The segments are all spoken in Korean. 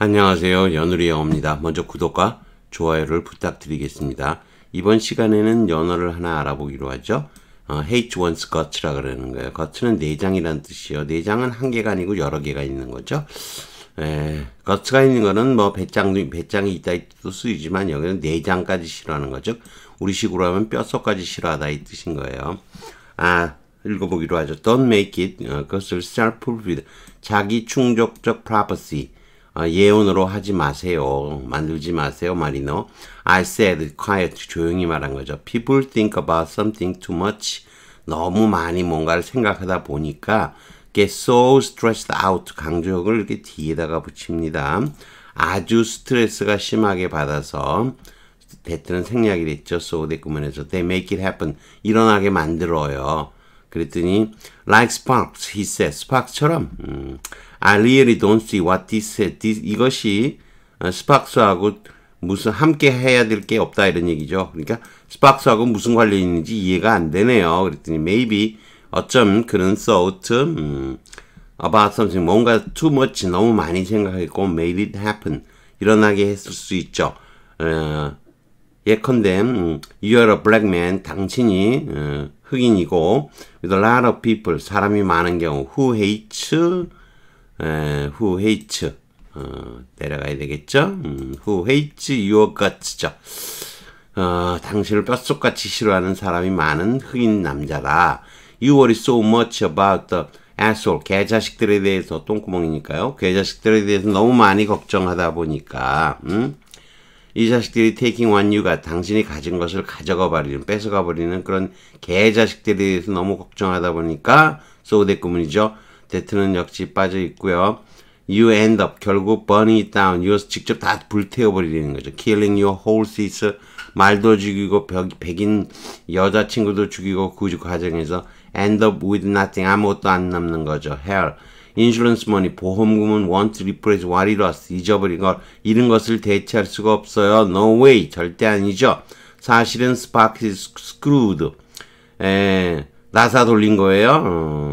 안녕하세요. 연우리영 어입니다. 먼저 구독과 좋아요를 부탁드리겠습니다. 이번 시간에는 연어를 하나 알아보기로 하죠. 어, hate o n s gut라 그러는 거예요. gut는 내장이란 뜻이요. 내장은 한 개가 아니고 여러 개가 있는 거죠. 에, gut가 있는 거는 뭐 배짱도, 배짱이 있다 이도 쓰이지만 여기는 내장까지 싫어하는 거죠. 우리식으로 하면 뼛속까지 싫어하다 이 뜻인 거예요. 아, 읽어보기로 하죠. Don't make it, 어, 그것을 self-fulfilled, 자기 충족적 prophecy. 예언으로 하지 마세요. 만들지 마세요, 마리노. I said quiet, 조용히 말한 거죠. People think about something too much. 너무 많이 뭔가를 생각하다 보니까 get so stressed out, 강조역을 이렇게 뒤에다가 붙입니다. 아주 스트레스가 심하게 받아서 대트는 생략이 됐죠. so 대꾸문에서 they make it happen, 일어나게 만들어요. 그랬더니 like sparks, he said, sparks처럼 음, I really don't see what this, this 이것이 스팍스하고 무슨 함께 해야 될 게 없다 이런 얘기죠. 그러니까 스팍스하고 무슨 관련이 있는지 이해가 안 되네요. 그랬더니 maybe 어쩜 그는 thought 음, about something 뭔가 too much 너무 많이 생각했고 made it happen 일어나게 했을 수 있죠. 어, 예컨대 음, you're a black man 당신이 어, 흑인이고 with a lot of people 사람이 많은 경우 who hates 에, who hates 어, 내려가야 되겠죠? 음, who hates your guts죠. 어, 당신을 뼛속같이 싫어하는 사람이 많은 흑인 남자다. You worry so much about the asshole. 개자식들에 대해서 똥구멍이니까요. 개자식들에 대해서 너무 많이 걱정하다 보니까 음? 이 자식들이 taking on you가 당신이 가진 것을 가져가 버리는, 뺏어가 버리는 그런 개자식들에 대해서 너무 걱정하다 보니까 so 대꾸문이죠. 데트는 역시 빠져 있고요. You end up 결국 burning it down. 이것을 직접 다 불태워버리는 거죠. Killing your whole seats. 말도 죽이고 백, 백인 여자친구도 죽이고 그 과정에서 end up with nothing. 아무것도 안 남는 거죠. Hell. 인슐런스 머니 보험금은 want replace what it was 잊어버린 걸 잃은 것을 대체할 수가 없어요. No way 절대 아니죠. 사실은 spark is screwed 에, 나사 돌린 거예요. 어.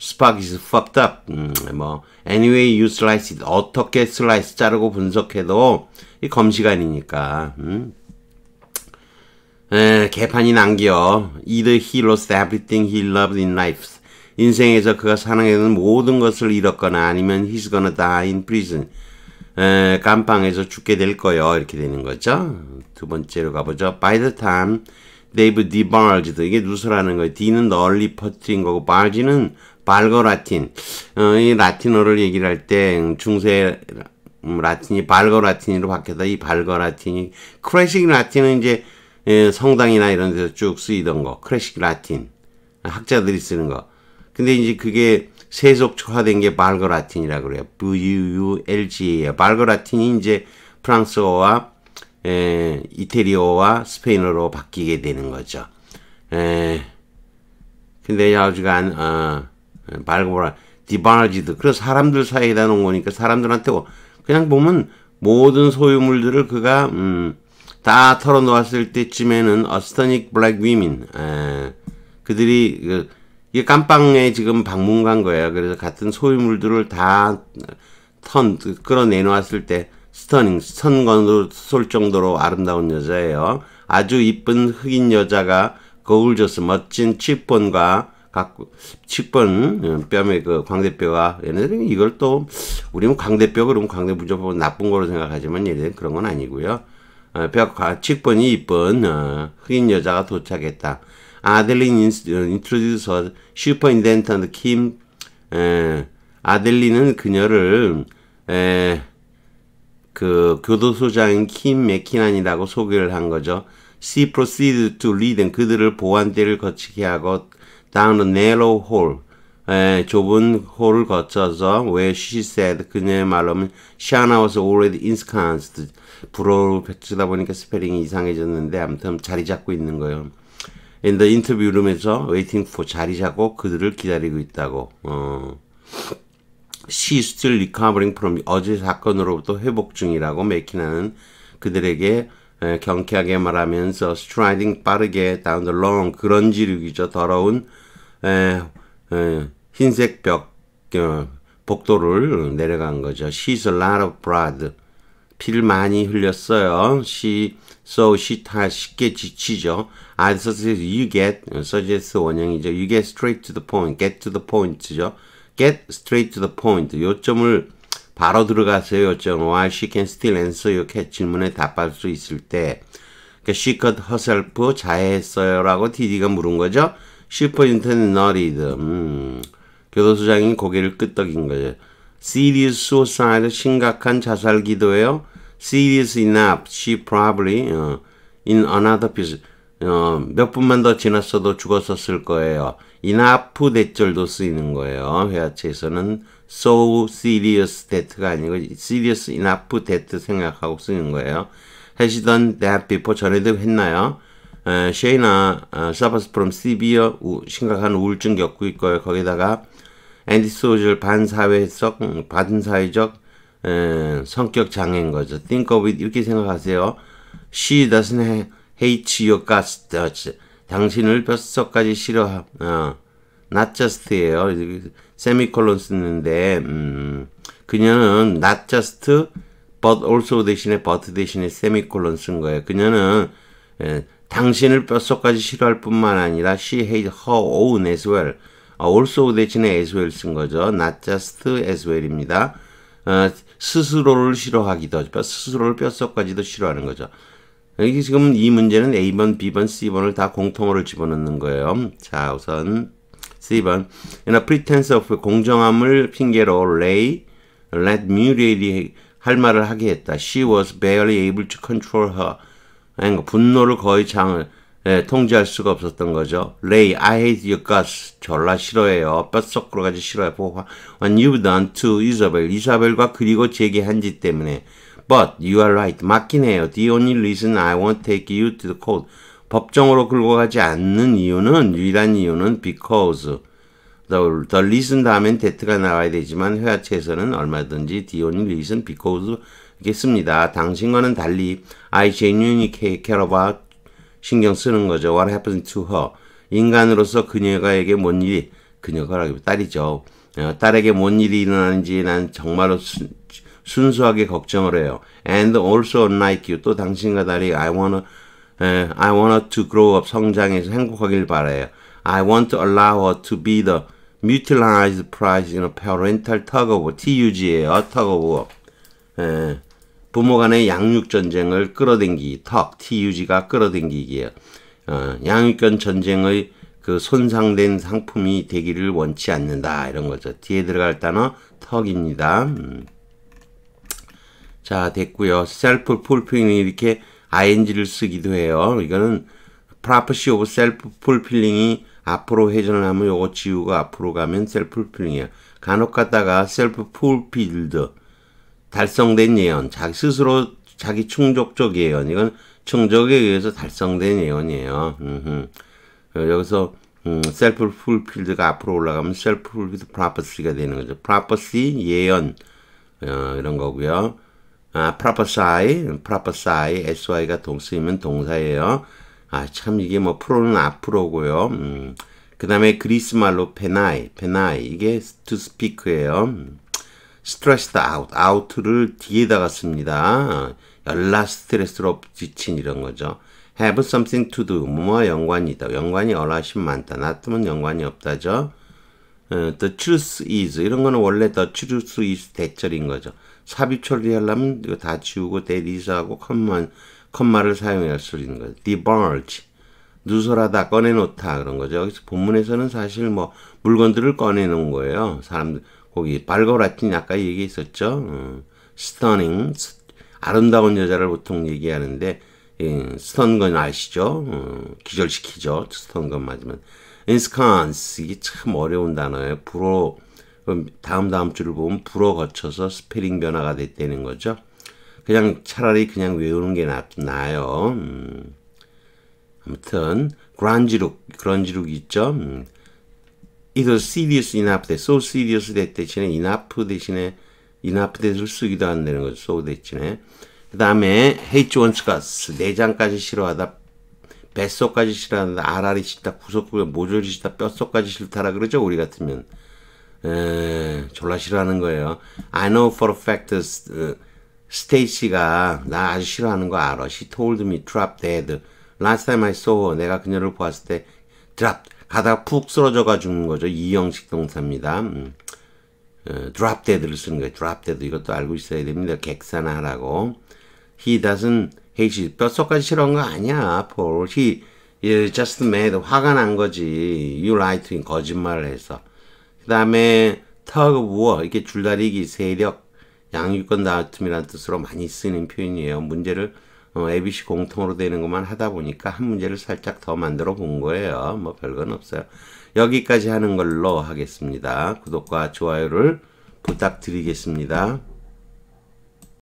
Spark is fucked up. 음, 뭐 anyway you slice it. 어떻게 슬라이스 자르고 분석해도 이 검시간이니까. 음. 에, 개판이 남겨. Either he lost everything he loved in life. 인생에서 그가 사랑했던 모든 것을 잃었거나 아니면 he's gonna die in prison. 에, 감방에서 죽게 될 거요. 이렇게 되는 거죠. 두 번째로 가보죠. By the time they've debarged. 이게 누수라는 거예요. D는 널리 퍼뜨린 거고, barge는 발거 라틴 어, 이 라틴어를 얘기를 할때 음, 중세 음, 라틴이 발거 라틴으로 바뀌었다 이 발거 라틴이 클래식 라틴은 이제 예, 성당이나 이런 데서 쭉 쓰이던 거 클래식 라틴 학자들이 쓰는 거 근데 이제 그게 세속화된 게 발거 라틴이라 고 그래요 VULGA예요 발거 라틴이 이제 프랑스어와 에, 예, 이태리어와 스페인어로 바뀌게 되는 거죠 에, 예. 근데 여주간 어, 아, 예, 말고 뭐라 디바지드 그런 사람들 사이에다 놓은 거니까 사람들한테 뭐 그냥 보면 모든 소유물들을 그가 음, 다 털어놓았을 때쯤에는 어스터닉 블랙 위민 에, 예, 그들이 그, 이게 깜빵에 지금 방문 간 거예요. 그래서 같은 소유물들을 다 턴, 끌어내놓았을 때, 스터닝, 선턴건으로쏠 정도로 아름다운 여자예요. 아주 이쁜 흑인 여자가 거울져서 멋진 칩본과 갖고 직번 어, 뺨에 그 광대뼈가 얘네들은 이걸 또 우리는 뭐 광대뼈 그러면 광대 부족하고 나쁜 거로 생각하지만 얘네들은 그런 건 아니고요. 어, 직번이 이쁜 어, 흑인 여자가 도착했다. 아델린 인트로듀서 슈퍼 인덴턴트 킴 에, 아델린은 그녀를 에, 그 교도소장인 킴 맥키난이라고 소개를 한 거죠. s p r o c e e d to lead 그들을 보안대를 거치게 하고 down a narrow hall. 에, 좁은 홀을 거쳐서 where she said 그녀의 말로 하면 Shana was already ensconced 불어를 펼치다 보니까 스펠링이 이상해졌는데 아무튼 자리 잡고 있는 거예요. In the interview room에서 waiting for 자리 잡고 그들을 기다리고 있다고. 어. She still recovering from 어제 사건으로부터 회복 중이라고 맥키나는 그들에게 에, 경쾌하게 말하면서 striding 빠르게 down the long 그런지륙이죠 더러운 에, 에, 흰색 벽 어, 복도를 내려간 거죠. She's a lot of blood. 피를 많이 흘렸어요. She, so she 다 쉽게 지치죠. I suggest you get, suggest 원형이죠. You get straight to the point, get to the point죠. get straight to the point. 요점을 바로 들어가서 여쭤 why she can still answer your cat 질문에 답할 수 있을 때 그러니까 she cut herself 자해했어요 라고 디디가 물은 거죠. 슈퍼인턴 너리드 음. 교도소장이 고개를 끄덕인 거죠. serious suicide 심각한 자살 기도예요. serious enough she probably 어, in another piece 어, 몇 분만 더 지났어도 죽었었을 거예요. enough 대절도 쓰이는 거예요. 회화체에서는 so serious that가 아니고 serious enough that 생각하고 쓰는 거예요. Has done that before 전에도 했나요? 에, Shayna uh, suffers from severe 우, 심각한 우울증 겪고 있고요. 거기다가 antisocial 반사회성 반사회적 에, 성격 장애인 거죠. Think of it 이렇게 생각하세요. She doesn't hate your guts. 당신을 뼛속까지 싫어 어, not just예요. 세미콜론 쓰는데 음, 그녀는 not just but also 대신에 but 대신에 세미콜론 쓴 거예요. 그녀는 예, 당신을 뼛속까지 싫어할 뿐만 아니라 she hates her own as well. 아, also 대신에 as well 쓴 거죠. not just as well입니다. 어, 스스로를 싫어하기도 하죠. 스스로를 뼛속까지도 싫어하는 거죠. 여기 지금 이 문제는 A번, B번, C번을 다 공통어를 집어넣는 거예요. 자, 우선 C번 이나 pretense of 공정함을 핑계로 Ray, let Muriel이 할 말을 하게 했다. She was barely able to control her. 그러니까 분노를 거의 장을 예, 통제할 수가 없었던 거죠. Ray, I hate your guts. 졸라 싫어해요. 뼛속으로까지 싫어해. 보고 When you've done to Isabel. 이사벨과 그리고 제게 한 짓 때문에. But you are right. 맞긴 해요. The only reason I won't take you to the court. 법정으로 끌고 가지 않는 이유는 유일한 이유는 because the, the reason 다음엔 that가 나와야 되지만 회화체에서는 얼마든지 the only reason because 겠습니다. 당신과는 달리 I genuinely care about 신경 쓰는 거죠. What happened to her? 인간으로서 그녀가에게 뭔 일이 그녀가라고 딸이죠. 어, 딸에게 뭔 일이 일어나는지 난 정말로 순, 순수하게 걱정을 해요. And also unlike you 또 당신과 달리 I wanna I want her to grow up 성장해서 행복하길 바래요. I want to allow her to be the mutilized prize in a parental tug of war. TUG예요. tug of war. 부모 간의 양육 전쟁을 끌어당기 tug, TUG가 끌어당기기예요. 양육권 전쟁의 그 손상된 상품이 되기를 원치 않는다 이런 거죠. 뒤에 들어갈 단어 턱입니다. 음. 자 됐고요. 셀프 풀핑이 이렇게 ing를 쓰기도 해요. 이거는 prophecy of self fulfilling이 앞으로 회전을 하면 요거 지우고 앞으로 가면 self fulfilling이에요. 간혹 갔다가 self fulfilled 달성된 예언, 자기 스스로 자기 충족적 예언. 이건 충족에 의해서 달성된 예언이에요. 음흠. 여기서 음, 셀프 풀필드가 앞으로 올라가면 셀프 풀필드 프로퍼시가 되는 거죠. 프로퍼시 예언 어, 이런 거고요. 아, prophesy, prophesy, sy가 동쓰이면 동사예요. 아, 참 이게 뭐 프로는 앞으로고요. 음, 그 다음에 그리스 말로 penai, penai 이게 to speak예요. stressed out, out를 뒤에다가 씁니다. 열라 스트레스로 지친 이런 거죠. have something to do, 뭐와 연관이 있다. 연관이 얼라심 많다. 나뜨면 연관이 없다죠. 어, the truth is 이런 거는 원래 the truth is 대절인 거죠. 삽입 처리하려면 이거 다 지우고 대리사하고 컴만 컴마를 사용할 수 있는 거예요. debulge 누설하다 꺼내놓다 그런 거죠. 여기서 본문에서는 사실 뭐 물건들을 꺼내놓은 거예요. 사람들 거기 발거라틴 아까 얘기했었죠. 어, stunning 아름다운 여자를 보통 얘기하는데 예, 스턴 건 아시죠? 어, 기절시키죠. 스턴 건 맞으면. 인스칸스 이게 참 어려운 단어예요. 불어 그럼 다음 다음 주를 보면 불어 거쳐서 스페링 변화가 됐다는 거죠. 그냥 차라리 그냥 외우는 게 나, 나아요. 음. 아무튼 그란지룩 그런지룩 있죠. 음. 이거 serious enough 대 so serious 대 대신에 enough 대신에 enough 대를 쓰기도 안되는 거죠. so 대신에 그 다음에 hate w a 네 n 내장까지 싫어하다 뱃속까지 싫어한다 아라리 싫다 구석구석 모조리 싫다 뼛속까지 싫다라 그러죠 우리 같으면 에, 졸라 싫어하는 거예요. I know for a fact 스테이시가 나 아주 싫어하는 거 알아. She told me drop dead. Last time I saw her. 내가 그녀를 보았을 때 drop 가다가 푹 쓰러져가 죽는 거죠. 이형식 동사입니다. 음. 어, drop dead를 쓰는 거예요. drop dead 이것도 알고 있어야 됩니다. 객사나 하라고. He doesn't hate you. 뼛속까지 싫어한 거 아니야, Paul. He is just mad. 화가 난 거지. You lied to him. 거짓말을 해서. 그 다음에 터그 g o 이렇게 줄다리기 세력 양육권 다툼이라는 뜻으로 많이 쓰는 표현이에요. 문제를 어, ABC 공통으로 되는 것만 하다 보니까 한 문제를 살짝 더 만들어 본 거예요. 뭐 별건 없어요. 여기까지 하는 걸로 하겠습니다. 구독과 좋아요를 부탁드리겠습니다.